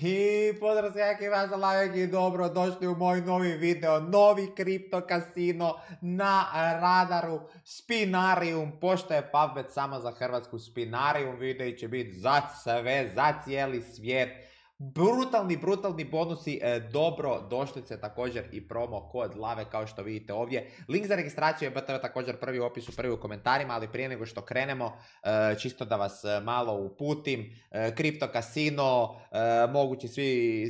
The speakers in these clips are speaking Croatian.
I pozdrav jake vas i dobro došli u moj novi video, novi kripto kasino na radaru Spinarium, pošto je Pubet samo za Hrvatsku Spinarium, video će biti za sve, za cijeli svijet Brutalni, brutalni bonusi, e, dobro došli se također i promo kod Lave kao što vidite ovdje. Link za registraciju je BTV također prvi u opisu, prvi u komentarima, ali prije nego što krenemo, e, čisto da vas e, malo uputim, kripto kasino, mogući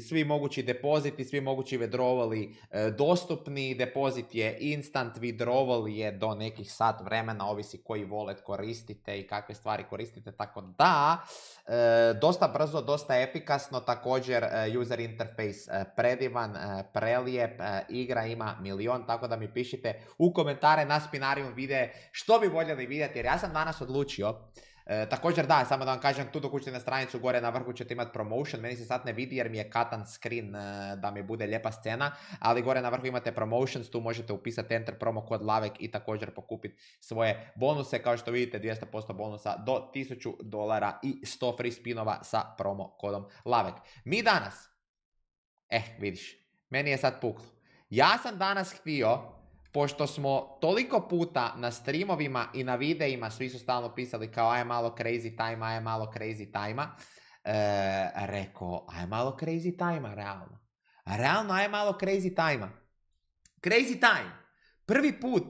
svi, mogući depoziti, svi mogući vedrovali dostupni, depozit je instant, vedrovali je do nekih sat vremena, ovisi koji volet koristite i kakve stvari koristite, tako da, dosta brzo, dosta efikasno, tako također e, user interface e, predivan, e, prelijep, igra ima milion, tako da mi pišite u komentare na Spinarium vide što bi voljeli vidjeti jer ja sam danas odlučio E, također da, samo da vam kažem, tu učite na stranicu gore na vrhu ćete imati promotion, meni se sad ne vidi jer mi je katan screen e, da mi bude lijepa scena, ali gore na vrhu imate promotions, tu možete upisati enter promo kod Lavek i također pokupiti svoje bonuse, kao što vidite 200% bonusa do 1000 dolara i 100 free spinova sa promo kodom Lavek. Mi danas, eh vidiš, meni je sad puklo, ja sam danas htio pošto smo toliko puta na streamovima i na videima, svi su stalno pisali kao aj malo crazy time, aj malo crazy time e, rekao aj malo crazy time realno. Realno aj malo crazy time Crazy time. Prvi put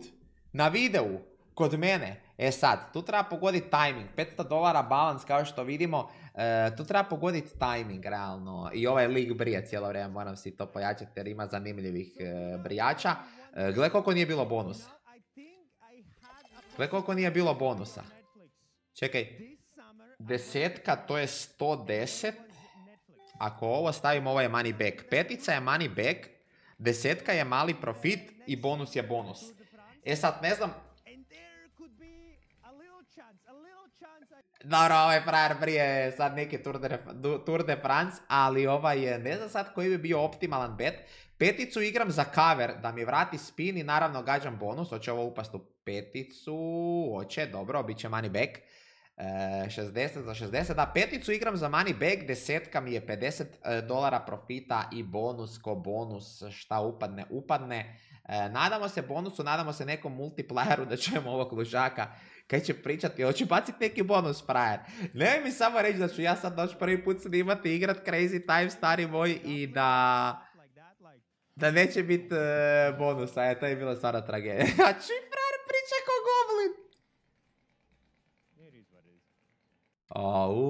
na videu kod mene, e sad, tu treba pogoditi timing, 500 dolara balans kao što vidimo, e, tu treba pogoditi timing realno i ovaj lik brija cijelo vrijeme, moram si to pojačati jer ima zanimljivih e, brijača. E, Gle koliko nije bilo bonusa. Gle koliko nije bilo bonusa. Čekaj. Desetka, to je 110. Ako ovo stavim, ovo je money back. Petica je money back, desetka je mali profit i bonus je bonus. E sad, ne znam... Dobro, ovo je frajer prije sad neki Tour de, France, ali ovaj je, ne znam sad koji bi bio optimalan bet. Peticu igram za cover, da mi vrati spin i naravno gađam bonus. Hoće ovo upast u peticu, hoće, dobro, bit će money back. 60 e, za 60, da, peticu igram za money back, desetka mi je 50 e, dolara profita i bonus ko bonus, šta upadne, upadne. E, nadamo se bonusu, nadamo se nekom multiplieru da čujemo ovog lužaka kaj će pričati, hoće baciti neki bonus frajer. Ne mi samo reći da ću ja sad doći prvi put snimati igrat Crazy Time, stari moj, i da da neće biti bonus, e, bonusa, je, to je bila stvarno tragedija. A Čifrar priča ko goblin! Au,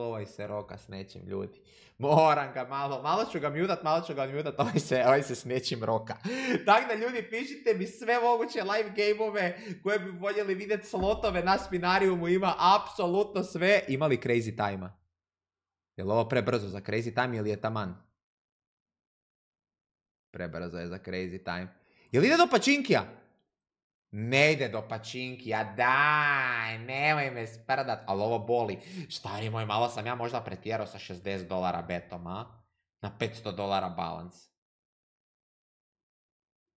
ovaj se roka s nečim ljudi. Moram ga malo, malo ću ga mjutat, malo ću ga odmjutat, ovaj se, ovaj se s nečim roka. Tako da ljudi, pišite mi sve moguće live gameove koje bi voljeli vidjeti slotove na spinariumu, ima apsolutno sve. Imali crazy time-a? Je li ovo prebrzo za crazy time ili je taman? Prebrzo je za crazy time. Jel ide do pačinkija? Ne ide do pačinkija, daj, nemoj me sprdat, ali ovo boli. Stari moj, malo sam ja možda pretjerao sa 60 dolara betom, a? Na 500 dolara balans.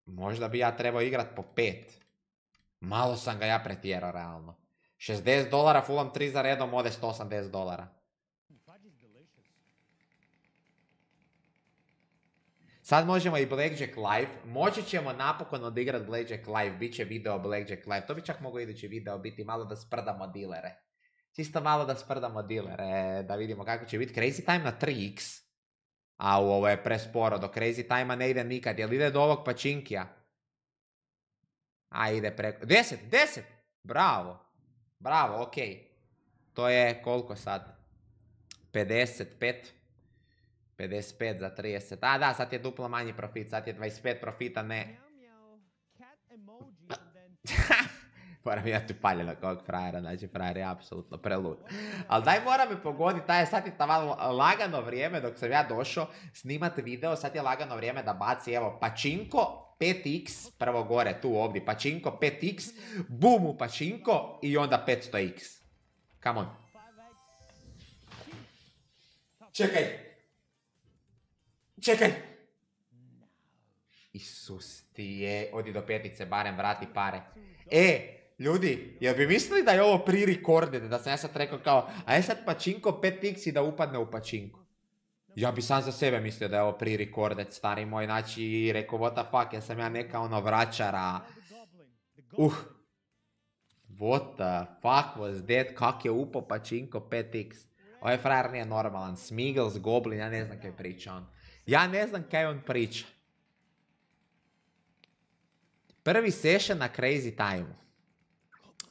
Možda bi ja trebao igrat po 5. Malo sam ga ja pretjerao, realno. 60 dolara, fulam 3 za redom, ode 180 dolara. Sad možemo i Blackjack Live. Moći ćemo napokon odigrati Blackjack Live. Biće video Blackjack Live. To bi čak mogao idući video biti malo da sprdamo dilere. Čisto malo da sprdamo dilere. Da vidimo kako će biti. Crazy Time na 3x. A u ovo je presporo. Do Crazy Time-a ne ide nikad. Jel ide do ovog pačinkija? A ide preko... 10! 10! Bravo! Bravo, ok. To je koliko sad? 55? 55 za 30. A da, sad je duplo manji profit, sad je 25 profita, ne. moram ja tu kog frajera, znači frajer je apsolutno prelud. Ali daj mora me pogoditi, taj je sad je lagano vrijeme dok sam ja došao snimati video, sad je lagano vrijeme da baci, evo, pačinko, 5x, prvo gore tu ovdje, pačinko, 5x, bum u pačinko i onda 500x. Come on. Čekaj, Čekaj! Isus ti je, odi do petice, barem vrati pare. E, ljudi, jel bi mislili da je ovo pre-recorded, da sam ja sad rekao kao, a je sad pačinko 5x i da upadne u pačinku. Ja bi sam za sebe mislio da je ovo pre-recorded, stari moj, znači, rekao, what the fuck, ja sam ja neka ono vraćara. Uh, what the fuck was that, kak je upo pačinko 5x. Ovaj frajer nije normalan, Smiggles, Goblin, ja ne znam kaj priča on. Ja ne znam kaj on priča. Prvi session na Crazy Time.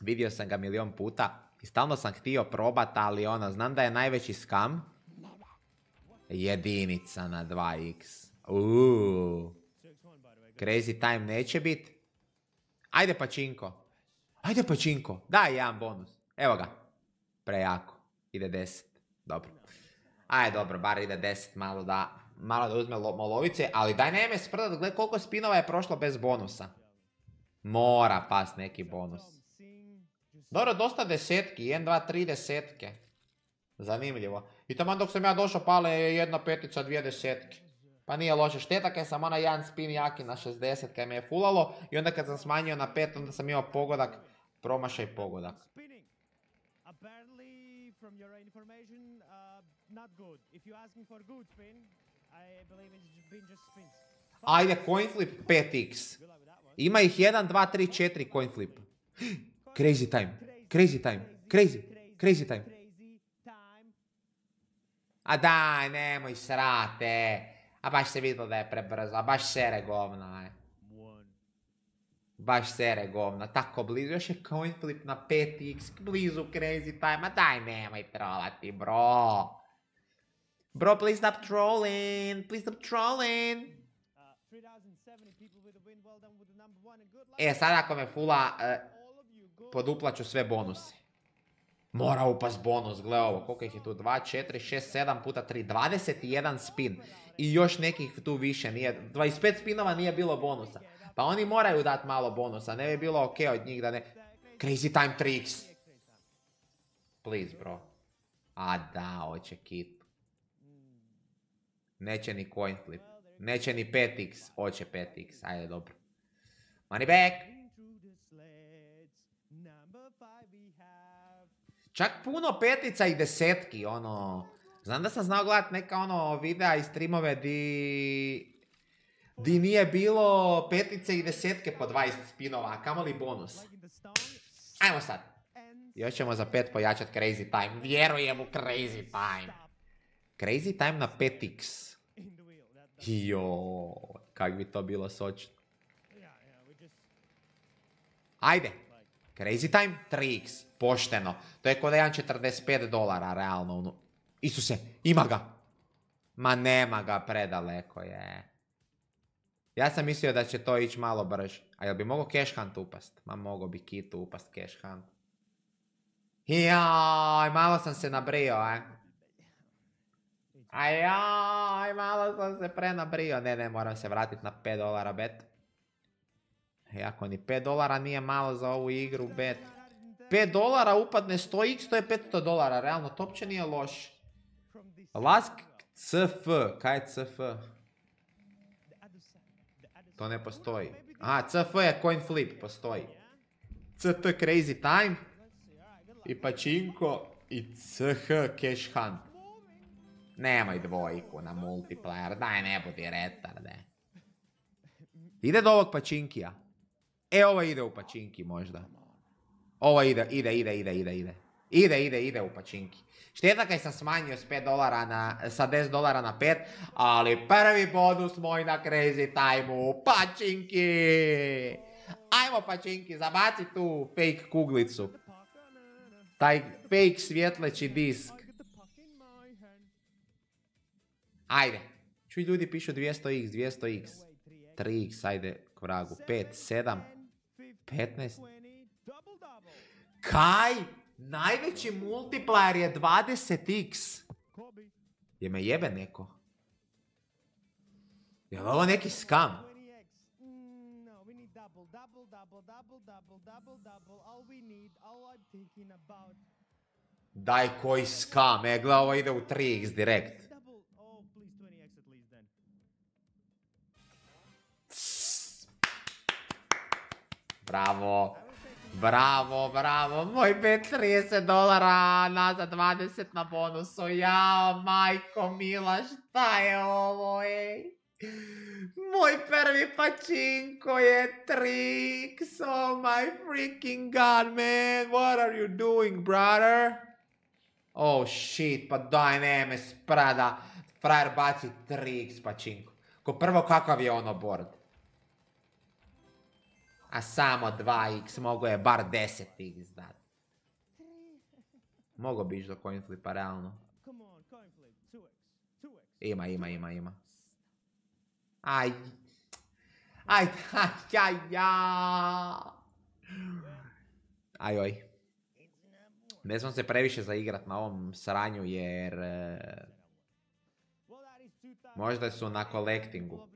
Vidio sam ga milion puta i stalno sam htio probati, ali ono, znam da je najveći skam. Jedinica na 2x. Crazy time neće bit. Ajde pačinko. Ajde pačinko. Daj jedan bonus. Evo ga. Prejako. Ide 10. Dobro. Ajde dobro, bar ide 10 malo da malo da uzme lo, ali daj neme sprdat, gledaj koliko spinova je prošlo bez bonusa. Mora pas neki bonus. Dobro, dosta desetki, 1, 2, 3 desetke. Zanimljivo. I tamo dok sam ja došao pale je jedna petica, dvije desetke. Pa nije loše šteta kad sam ona jedan spin jaki na 60 kad me je fulalo i onda kad sam smanjio na 5 onda sam imao pogodak, promašaj pogodak. from your information, uh, not good. If you ask me for good spin, Ajde, coin flip 5x. Ima ih 1, 2, 3, 4 coin flip. Crazy time. Crazy time. Crazy. Crazy time. A daj, nemoj srate. A baš se vidjelo da je prebrzo. A baš sere govna, je. Baš sere govna. Tako blizu. Još je coin flip na 5x. Blizu crazy time. A daj, nemoj trolati, bro. Bro, please stop trolling. Please stop trolling. E, sad ako me fula, e, poduplaću sve bonuse. Mora upast bonus, gle ovo, koliko ih je tu, 2, 4, 6, 7 puta 3, 21 spin. I još nekih tu više, nije, 25 spinova nije bilo bonusa. Pa oni moraju dati malo bonusa, ne bi bilo okej od njih da ne... Crazy time tricks! Please bro. A da, oće kit. Neće ni coin flip. Neće ni 5x. Hoće 5x. Ajde, dobro. Money back. Čak puno petica i desetki, ono... Znam da sam znao gledat neka ono videa i streamove di... Di nije bilo petice i desetke po 20 spinova, a kamoli bonus. Ajmo sad. Još ćemo za pet pojačat crazy time. Vjerujem u crazy time. Crazy time na 5x. Jo, kak bi to bilo sočno. Ajde. Crazy time 3x. Pošteno. To je kod 1.45 dolara realno. Ono. Isuse, ima ga. Ma nema ga, predaleko je. Ja sam mislio da će to ići malo brže. A jel bi mogao cash hunt upast? Ma mogao bi kitu upast cash hunt. Jaj, malo sam se nabrio, eh. A jaj, malo sam se prenabrio. Ne, ne, moram se vratiti na 5 dolara bet. Jako e, ni 5 dolara nije malo za ovu igru bet. 5 dolara upadne 100x, to je 500 dolara. Realno, to opće nije loš. Lask CF. Kaj je CF? To ne postoji. A, CF je coin flip, postoji. CT crazy time. I pačinko. I CH cash hunt. Nemoj dvojku na multiplayer, daj ne budi retar, Ide do ovog pačinkija. E, ovo ide u pačinki možda. Ovo ide, ide, ide, ide, ide, ide. Ide, ide, ide u pačinki. Šteta kaj sam smanjio s 5 dolara na, sa 10 dolara na 5, ali prvi bonus moj na crazy time-u, pačinki! Ajmo pačinki, zabaci tu fake kuglicu. Taj fake svjetleći disk. Ajde. Ču ljudi pišu 200x, 200x. 3x, ajde k vragu. 5, 7, 15. Kaj? Najveći multiplier je 20x. Je me jebe neko? Je li ovo neki skam? Daj koji skam, e, gle, ovo ide u 3x direkt please, 20x at least then. Bravo. Bravo, bravo, moj bet 30 dolara, nazad 20 na bonusu, jao, majko mila, šta je ovo, ej? Moj prvi pačinko je Trix, oh my freaking god, man, what are you doing, brother? Oh shit, pa daj, neme, sprada frajer baci 3x pačinko. Ko prvo kakav je ono board. A samo 2x, mogo je bar 10x dat. Mogo bi iš' do coinflipa, realno. Ima, ima, ima, ima. Aj. Aj, aj, aj, aj. Aj, Ne znam se previše zaigrat na ovom sranju jer... E, Možda su na kolektingu.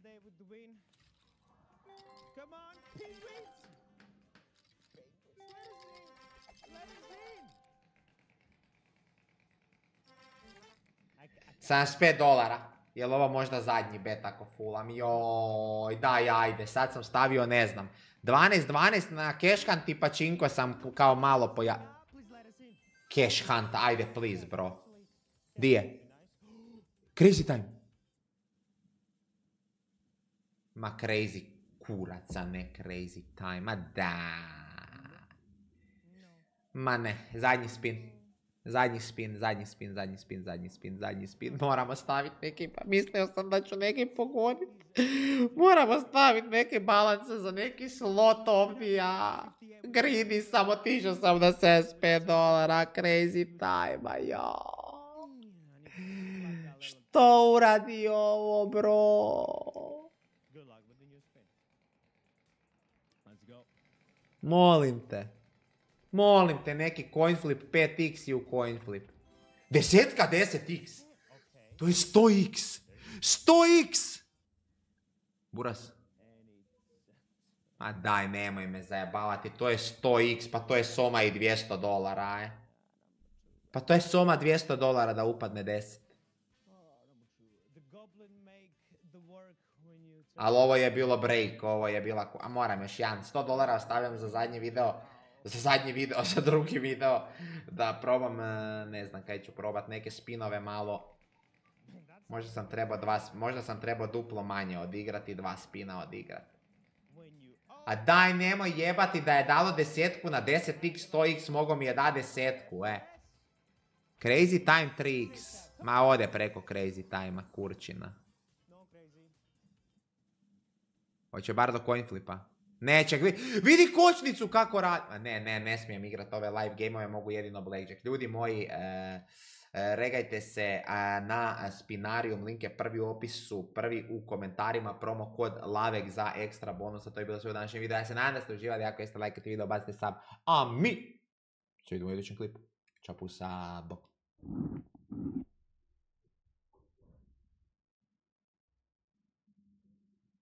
Sam 5 dolara. Jel ovo možda zadnji bet ako fulam? Joj, daj ajde, sad sam stavio ne znam. 12-12 na cash hunt i pačinko sam kao malo poja... Cash hunt, ajde please bro. Di je? Crazy time. Ma crazy kuraca, ne crazy time. Ma da. Ma ne, zadnji spin. Zadnji spin, zadnji spin, zadnji spin, zadnji spin, zadnji spin. Moramo staviti neki, pa mislio sam da ću neki pogoditi. Moramo staviti neke balance za neki slot ovdje. Gridi sam, otišao sam se 75 dolara. Crazy time, jo. Što uradi ovo, bro? Molim te. Molim te, neki coinflip 5x i u flip. Desetka 10x. To je 100x. 100x! Buras. Ma daj, nemoj me zajebavati, to je 100x, pa to je soma i 200 dolara, aj. E. Pa to je soma 200 dolara da upadne 10. Ali ovo je bilo break, ovo je bila... A moram još jedan, 100 dolara ostavljam za zadnji video. Za zadnji video, za drugi video. Da probam, e, ne znam kaj ću probat, neke spinove malo. Možda sam trebao dva, možda sam trebao duplo manje odigrati, dva spina odigrati. A daj nemoj jebati da je dalo desetku na 10x, 100x, mogo mi je da desetku, e. Crazy time 3x. Ma ode preko crazy time-a, kurčina. Hoće bar do coin flipa. Neće, vidi, vidi kočnicu kako radi. ne, ne, ne smijem igrati ove live gameove, mogu jedino blackjack. Ljudi moji, e, e, regajte se na Spinarium, link je prvi u opisu, prvi u komentarima, promo kod Lavek za ekstra bonusa, to je bilo sve u današnjem videu, ja se nadam da ste uživali, ako jeste lajkajte video, bacite sub, a mi se vidimo u idućem klipu. bok.